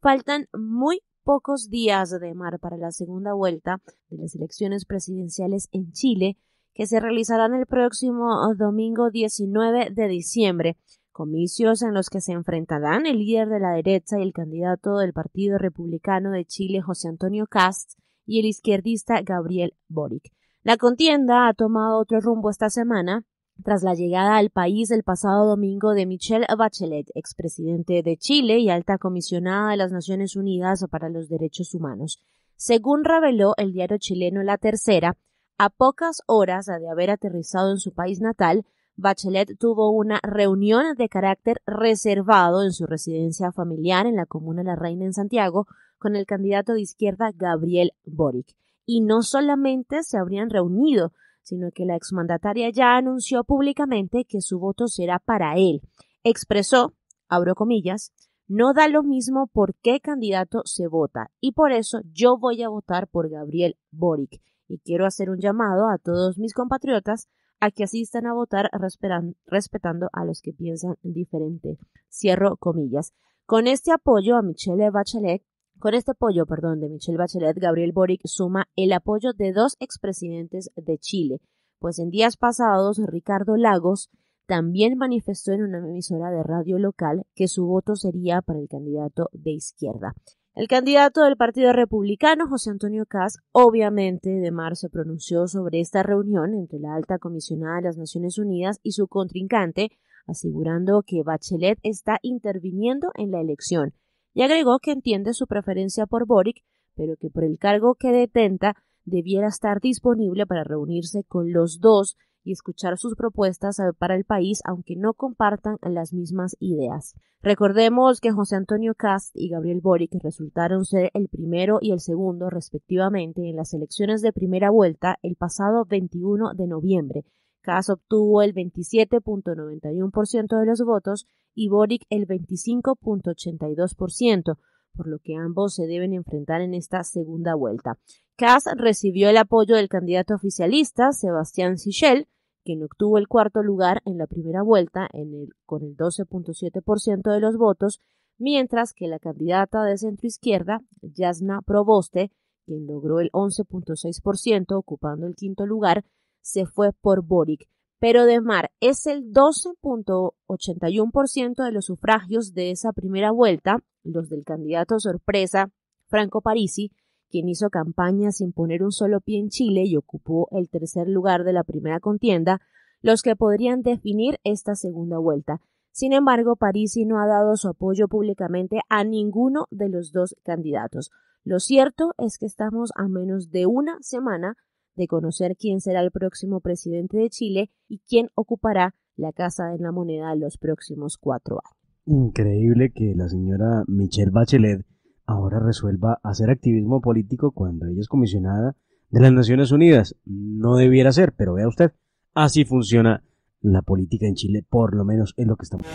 Faltan muy pocos días de mar para la segunda vuelta de las elecciones presidenciales en Chile, que se realizarán el próximo oh, domingo 19 de diciembre. Comicios en los que se enfrentarán el líder de la derecha y el candidato del Partido Republicano de Chile, José Antonio Cast, y el izquierdista Gabriel Boric. La contienda ha tomado otro rumbo esta semana, tras la llegada al país el pasado domingo de Michelle Bachelet, expresidente de Chile y alta comisionada de las Naciones Unidas para los Derechos Humanos. Según reveló el diario chileno La Tercera, a pocas horas de haber aterrizado en su país natal, Bachelet tuvo una reunión de carácter reservado en su residencia familiar en la comuna La Reina en Santiago con el candidato de izquierda Gabriel Boric. Y no solamente se habrían reunido, sino que la exmandataria ya anunció públicamente que su voto será para él. Expresó, abro comillas, no da lo mismo por qué candidato se vota y por eso yo voy a votar por Gabriel Boric y quiero hacer un llamado a todos mis compatriotas a que asistan a votar respetando a los que piensan diferente. Cierro comillas. Con este apoyo a Michelle Bachelet, con este apoyo, perdón, de Michelle Bachelet, Gabriel Boric suma el apoyo de dos expresidentes de Chile, pues en días pasados Ricardo Lagos también manifestó en una emisora de radio local que su voto sería para el candidato de izquierda. El candidato del Partido Republicano, José Antonio Kass, obviamente de marzo se pronunció sobre esta reunión entre la alta comisionada de las Naciones Unidas y su contrincante, asegurando que Bachelet está interviniendo en la elección y agregó que entiende su preferencia por Boric, pero que por el cargo que detenta debiera estar disponible para reunirse con los dos y escuchar sus propuestas eh, para el país, aunque no compartan las mismas ideas. Recordemos que José Antonio Cast y Gabriel Boric resultaron ser el primero y el segundo, respectivamente, en las elecciones de primera vuelta el pasado 21 de noviembre, Kass obtuvo el 27.91% de los votos y Boric el 25.82%, por lo que ambos se deben enfrentar en esta segunda vuelta. Kass recibió el apoyo del candidato oficialista Sebastián Sichel, quien obtuvo el cuarto lugar en la primera vuelta en el, con el 12.7% de los votos, mientras que la candidata de centroizquierda, Yasna Proboste, quien logró el 11.6% ocupando el quinto lugar, se fue por Boric, pero de Mar es el 12.81% de los sufragios de esa primera vuelta, los del candidato sorpresa Franco Parisi, quien hizo campaña sin poner un solo pie en Chile y ocupó el tercer lugar de la primera contienda, los que podrían definir esta segunda vuelta. Sin embargo, Parisi no ha dado su apoyo públicamente a ninguno de los dos candidatos. Lo cierto es que estamos a menos de una semana de conocer quién será el próximo presidente de Chile y quién ocupará la Casa de la Moneda los próximos cuatro años. Increíble que la señora Michelle Bachelet ahora resuelva hacer activismo político cuando ella es comisionada de las Naciones Unidas. No debiera ser, pero vea usted, así funciona la política en Chile, por lo menos en lo que estamos.